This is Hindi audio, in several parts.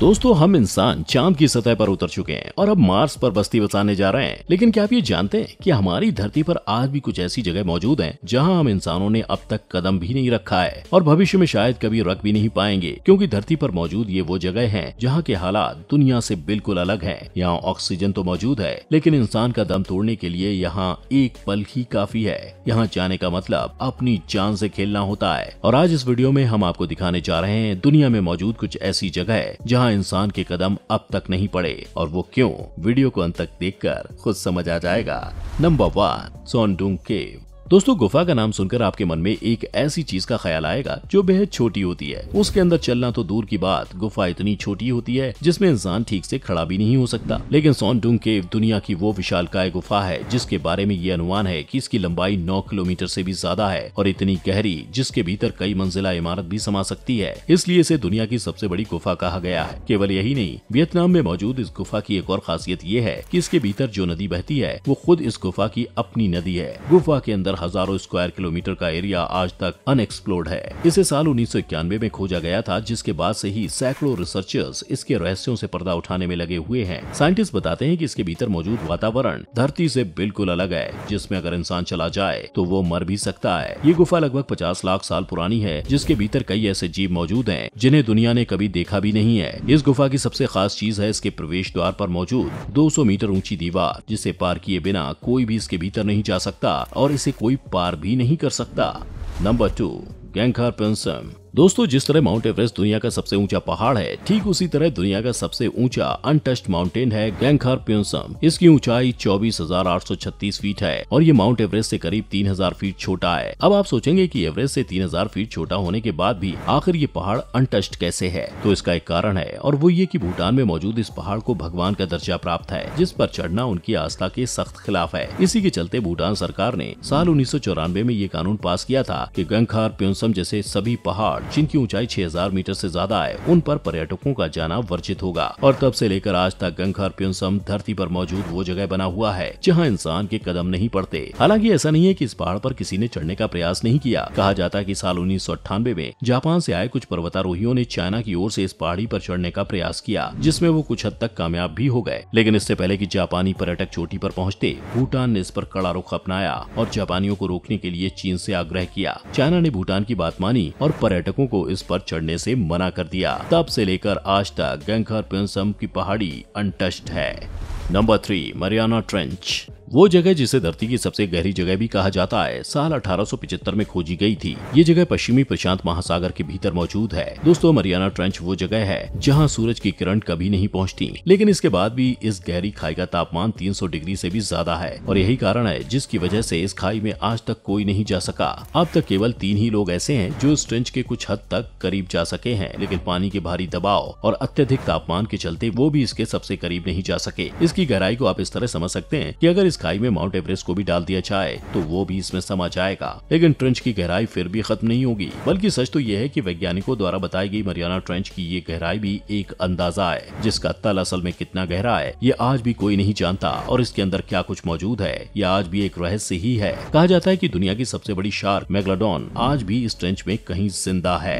दोस्तों हम इंसान चांद की सतह पर उतर चुके हैं और अब मार्स पर बस्ती बसाने जा रहे हैं लेकिन क्या आप ये जानते हैं कि हमारी धरती पर आज भी कुछ ऐसी जगह मौजूद हैं जहां हम इंसानों ने अब तक कदम भी नहीं रखा है और भविष्य में शायद कभी रख भी नहीं पाएंगे क्योंकि धरती पर मौजूद ये वो जगह है जहाँ के हालात दुनिया से बिल्कुल अलग है यहाँ ऑक्सीजन तो मौजूद है लेकिन इंसान का दम तोड़ने के लिए यहाँ एक पल ही काफी है यहाँ जाने का मतलब अपनी जान से खेलना होता है और आज इस वीडियो में हम आपको दिखाने जा रहे हैं दुनिया में मौजूद कुछ ऐसी जगह जहाँ जहां इंसान के कदम अब तक नहीं पड़े और वो क्यों वीडियो को अंत तक देखकर खुद समझ आ जाएगा नंबर वन सोनडूंग केव दोस्तों गुफा का नाम सुनकर आपके मन में एक ऐसी चीज का ख्याल आएगा जो बेहद छोटी होती है उसके अंदर चलना तो दूर की बात गुफा इतनी छोटी होती है जिसमें इंसान ठीक से खड़ा भी नहीं हो सकता लेकिन डूंग केव दुनिया की वो विशालकाय गुफा है जिसके बारे में ये अनुमान है कि इसकी लंबाई 9 किलोमीटर से भी ज्यादा है और इतनी गहरी जिसके भीतर कई मंजिला इमारत भी समा सकती है इसलिए इसे दुनिया की सबसे बड़ी गुफा कहा गया है केवल यही नहीं वियतनाम में मौजूद इस गुफा की एक और खासियत ये है की इसके भीतर जो नदी बहती है वो खुद इस गुफा की अपनी नदी है गुफा के अंदर हजारों स्क्वायर किलोमीटर का एरिया आज तक अनएक्सप्लोर्ड है इसे साल उन्नीस में खोजा गया था जिसके बाद से ही सैकड़ों रिसर्चर्स इसके रहस्यों से पर्दा उठाने में लगे हुए हैं साइंटिस्ट बताते हैं कि इसके भीतर मौजूद वातावरण धरती से बिल्कुल अलग है जिसमें अगर इंसान चला जाए तो वो मर भी सकता है ये गुफा लगभग पचास लाख साल पुरानी है जिसके भीतर कई ऐसे जीव मौजूद है जिन्हें दुनिया ने कभी देखा भी नहीं है इस गुफा की सबसे खास चीज है इसके प्रवेश द्वार आरोप मौजूद दो मीटर ऊँची दीवार जिसे पार किए बिना कोई भी इसके भीतर नहीं जा सकता और इसे कोई पार भी नहीं कर सकता नंबर टू गैंगखार पेंसम दोस्तों जिस तरह माउंट एवरेस्ट दुनिया का सबसे ऊंचा पहाड़ है ठीक उसी तरह दुनिया का सबसे ऊंचा अनटस्ट माउंटेन है गैंगखार प्योसम इसकी ऊंचाई 24,836 फीट है और ये माउंट एवरेस्ट से करीब 3,000 फीट छोटा है अब आप सोचेंगे कि एवरेस्ट से 3,000 फीट छोटा होने के बाद भी आखिर ये पहाड़ अनटस्ट कैसे है तो इसका एक कारण है और वो ये की भूटान में मौजूद इस पहाड़ को भगवान का दर्जा प्राप्त है जिस पर चढ़ना उनकी आस्था के सख्त खिलाफ है इसी के चलते भूटान सरकार ने साल उन्नीस में ये कानून पास किया था की गंगखार प्योसम जैसे सभी पहाड़ जिनकी ऊंचाई 6000 मीटर से ज्यादा है उन पर पर्यटकों का जाना वर्जित होगा और तब से लेकर आज तक गंगा प्युनसम धरती पर मौजूद वो जगह बना हुआ है जहाँ इंसान के कदम नहीं पड़ते हालांकि ऐसा नहीं है की इस पहाड़ पर किसी ने चढ़ने का प्रयास नहीं किया कहा जाता की साल उन्नीस में जापान से आए कुछ पर्वतारोहियों ने चाइना की ओर से इस पहाड़ी पर चढ़ने का प्रयास किया जिसमें वो कुछ हद तक कामयाब भी हो गए लेकिन इससे पहले कि जापानी पर्यटक चोटी पर पहुंचते भूटान ने इस पर कड़ा रुख अपनाया और जापानियों को रोकने के लिए चीन से आग्रह किया चाइना ने भूटान की बात मानी और पर्यटक पर्यटकों को इस पर चढ़ने से मना कर दिया तब से लेकर आज तक गंखर पेंसम की पहाड़ी अनटस्ट है नंबर थ्री मरियाना ट्रेंच वो जगह जिसे धरती की सबसे गहरी जगह भी कहा जाता है साल 1875 में खोजी गई थी ये जगह पश्चिमी प्रशांत महासागर के भीतर मौजूद है दोस्तों मरियाना ट्रेंच वो जगह है जहाँ सूरज की किरण कभी नहीं पहुँचती लेकिन इसके बाद भी इस गहरी खाई का तापमान 300 डिग्री ऐसी भी ज्यादा है और यही कारण है जिसकी वजह ऐसी इस खाई में आज तक कोई नहीं जा सका अब तक केवल तीन ही लोग ऐसे है जो इस ट्रेंच के कुछ हद तक करीब जा सके हैं लेकिन पानी के भारी दबाव और अत्यधिक तापमान के चलते वो भी इसके सबसे करीब नहीं जा सके इसकी गहराई को आप इस तरह समझ सकते हैं की अगर इस स्काई में माउंट एवरेस्ट को भी डाल दिया जाए तो वो भी इसमें समा जाएगा लेकिन ट्रेंच की गहराई फिर भी खत्म नहीं होगी बल्कि सच तो यह है की वैज्ञानिकों द्वारा बताई गई मरियाना ट्रेंच की ये गहराई भी एक अंदाजा है जिसका तल असल में कितना गहरा है ये आज भी कोई नहीं जानता और इसके अंदर क्या कुछ मौजूद है ये आज भी एक रहस्य ही है कहा जाता है की दुनिया की सबसे बड़ी शार्क मेगलाडोन आज भी इस ट्रेंच में कहीं जिंदा है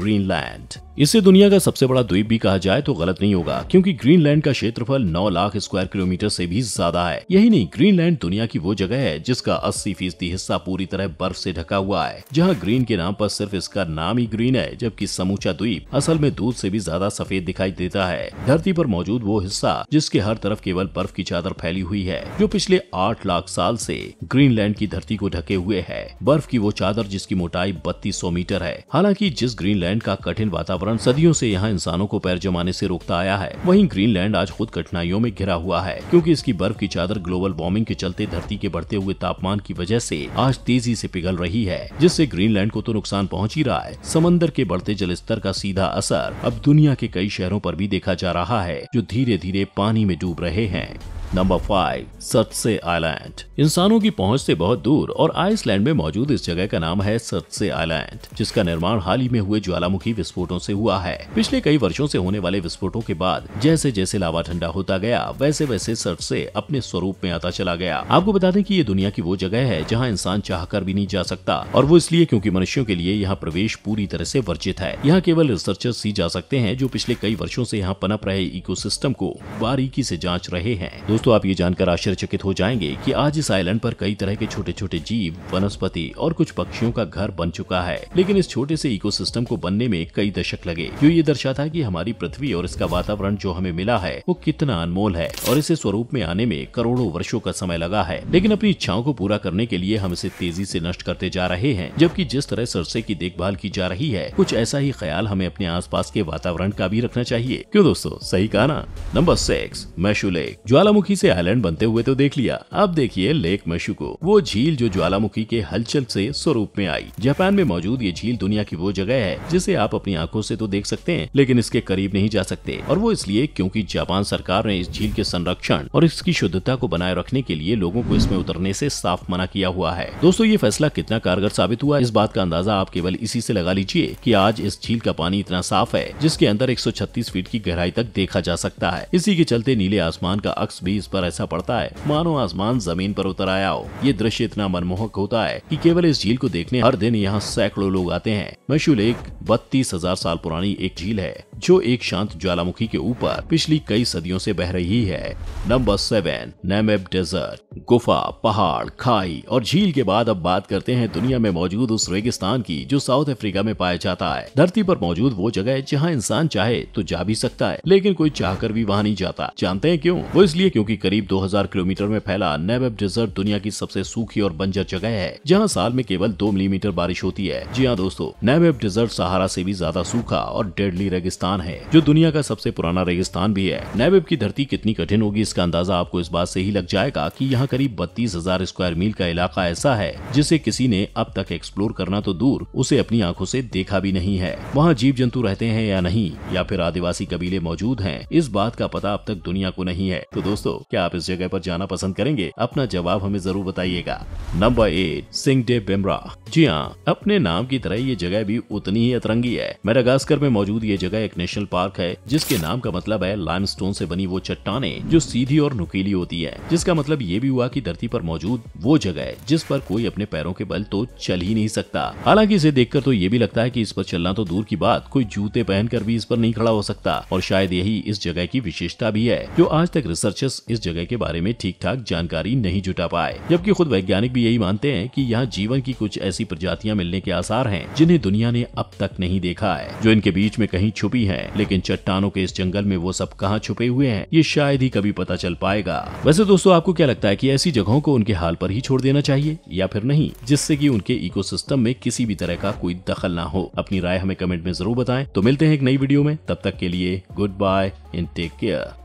ग्रीनलैंड इसे दुनिया का सबसे बड़ा द्वीप भी कहा जाए तो गलत नहीं होगा क्योंकि ग्रीनलैंड का क्षेत्रफल 9 लाख स्क्वायर किलोमीटर से भी ज्यादा है यही नहीं ग्रीनलैंड दुनिया की वो जगह है जिसका 80 फीसदी हिस्सा पूरी तरह बर्फ से ढका हुआ है जहाँ ग्रीन के नाम पर सिर्फ इसका नाम ही ग्रीन है जबकि समूचा द्वीप असल में दूध ऐसी भी ज्यादा सफेद दिखाई देता है धरती आरोप मौजूद वो हिस्सा जिसके हर तरफ केवल बर्फ की चादर फैली हुई है जो पिछले आठ लाख साल ऐसी ग्रीनलैंड की धरती को ढके हुए है बर्फ की वो चादर जिसकी मोटाई बत्तीस मीटर है हालांकि जिस ग्रीनलैंड का कठिन वातावरण वातावरण सदियों से यहाँ इंसानों को पैर जमाने से रोकता आया है वहीं ग्रीनलैंड आज खुद कठिनाइयों में घिरा हुआ है क्योंकि इसकी बर्फ की चादर ग्लोबल वार्मिंग के चलते धरती के बढ़ते हुए तापमान की वजह से आज तेजी से पिघल रही है जिससे ग्रीनलैंड को तो नुकसान पहुँच ही रहा है समंदर के बढ़ते जलस्तर का सीधा असर अब दुनिया के कई शहरों पर भी देखा जा रहा है जो धीरे धीरे पानी में डूब रहे हैं नंबर फाइव सतसे आइलैंड इंसानों की पहुंच से बहुत दूर और आइसलैंड में मौजूद इस जगह का नाम है सतसे आइलैंड जिसका निर्माण हाल ही में हुए ज्वालामुखी विस्फोटों से हुआ है पिछले कई वर्षों से होने वाले विस्फोटों के बाद जैसे जैसे लावा ठंडा होता गया वैसे वैसे सतसे अपने स्वरूप में आता चला गया आपको बता दें की ये दुनिया की वो जगह है जहाँ इंसान चाह कर भी नहीं जा सकता और वो इसलिए क्यूँकी मनुष्यों के लिए यहाँ प्रवेश पूरी तरह ऐसी वर्जित है यहाँ केवल रिसर्चर्स ही जा सकते हैं जो पिछले कई वर्षो ऐसी यहाँ पनप रहे इको को बारीकी ऐसी जाँच रहे हैं दोस्तों आप ये जानकर आश्चर्यचकित हो जाएंगे कि आज इस आइलैंड पर कई तरह के छोटे छोटे जीव वनस्पति और कुछ पक्षियों का घर बन चुका है लेकिन इस छोटे से इकोसिस्टम को बनने में कई दशक लगे जो ये दर्शाता है कि हमारी पृथ्वी और इसका वातावरण जो हमें मिला है वो कितना अनमोल है और इसे स्वरूप में आने में करोड़ों वर्षो का समय लगा है लेकिन अपनी इच्छाओं को पूरा करने के लिए हम इसे तेजी ऐसी नष्ट करते जा रहे हैं जबकि जिस तरह सरसे की देखभाल की जा रही है कुछ ऐसा ही ख्याल हमें अपने आस के वातावरण का भी रखना चाहिए क्यों दोस्तों सही कहा ना नंबर सिक्स मैशुल ज्वालामुखी ज्वालामुखी से आइलैंड बनते हुए तो देख लिया अब देखिए लेक मशु को वो झील जो ज्वालामुखी के हलचल से स्वरूप में आई जापान में मौजूद ये झील दुनिया की वो जगह है जिसे आप अपनी आंखों से तो देख सकते हैं लेकिन इसके करीब नहीं जा सकते और वो इसलिए क्योंकि जापान सरकार ने इस झील के संरक्षण और इसकी शुद्धता को बनाए रखने के लिए लोगों को इसमें उतरने से साफ मना किया हुआ है दोस्तों ये फैसला कितना कारगर साबित हुआ इस बात का अंदाजा आप केवल इसी से लगा लीजिए कि आज इस झील का पानी इतना साफ है जिसके अंदर 136 फीट की गहराई तक देखा जा सकता है इसी के चलते नीले आसमान का अक्स भी मरीज पर ऐसा पड़ता है मानो आसमान जमीन पर उतर आया हो ये दृश्य इतना मनमोहक होता है कि केवल इस झील को देखने हर दिन यहाँ सैकड़ों लोग आते हैं मशूल एक बत्तीस हजार साल पुरानी एक झील है जो एक शांत ज्वालामुखी के ऊपर पिछली कई सदियों से बह रही है नंबर सेवन नैमेब डेजर्ट गुफा पहाड़ खाई और झील के बाद अब बात करते हैं दुनिया में मौजूद उस रेगिस्तान की जो साउथ अफ्रीका में पाया जाता है धरती पर मौजूद वो जगह है जहाँ इंसान चाहे तो जा भी सकता है लेकिन कोई चाहकर भी वहाँ नहीं जाता जानते हैं क्यों वो इसलिए क्योंकि की करीब 2000 किलोमीटर में फैला नेबेब डेजर्ट दुनिया की सबसे सूखी और बंजर जगह है जहाँ साल में केवल दो मिलीमीटर बारिश होती है जी हाँ दोस्तों नेबेब डेजर्ट सहारा से भी ज्यादा सूखा और डेडली रेगिस्तान है जो दुनिया का सबसे पुराना रेगिस्तान भी है नेबेब की धरती कितनी कठिन होगी इसका अंदाजा आपको इस बात ऐसी ही लग जाएगा की यहाँ करीब बत्तीस हजार स्क्वायर मील का इलाका ऐसा है जिसे किसी ने अब तक एक्सप्लोर करना तो दूर उसे अपनी आँखों ऐसी देखा भी नहीं है वहाँ जीव जंतु रहते हैं या नहीं या फिर आदिवासी कबीले मौजूद हैं इस बात का पता अब तक दुनिया को नहीं है तो दोस्तों क्या आप इस जगह पर जाना पसंद करेंगे अपना जवाब हमें जरूर बताइएगा नंबर एट डे बेमरा जी हाँ अपने नाम की तरह ये जगह भी उतनी ही अतरंगी है मेरागास्कर में मौजूद ये जगह एक नेशनल पार्क है जिसके नाम का मतलब है लाइम स्टोन बनी वो चट्टाने जो सीधी और नुकीली होती है जिसका मतलब ये भी हुआ की धरती आरोप मौजूद वो जगह जिस पर कोई अपने पैरों के बल तो चल ही नहीं सकता हालांकि इसे देखकर तो ये भी लगता है कि इस पर चलना तो दूर की बात कोई जूते पहनकर भी इस पर नहीं खड़ा हो सकता और शायद यही इस जगह की विशेषता भी है जो आज तक रिसर्चर्स इस जगह के बारे में ठीक ठाक जानकारी नहीं जुटा पाए जबकि खुद वैज्ञानिक भी यही मानते हैं कि यहाँ जीवन की कुछ ऐसी प्रजातियाँ मिलने के आसार हैं जिन्हें दुनिया ने अब तक नहीं देखा है जो इनके बीच में कहीं छुपी है लेकिन चट्टानों के इस जंगल में वो सब कहाँ छुपे हुए हैं ये शायद ही कभी पता चल पाएगा वैसे दोस्तों आपको क्या लगता है की ऐसी जगहों को उनके हाल पर ही छोड़ देना चाहिए या फिर नहीं जिससे की उनके इको में किसी भी तरह का कोई दखल ना हो अपनी राय हमें कमेंट में जरूर बताएं तो मिलते हैं एक नई वीडियो में तब तक के लिए goodbye and take care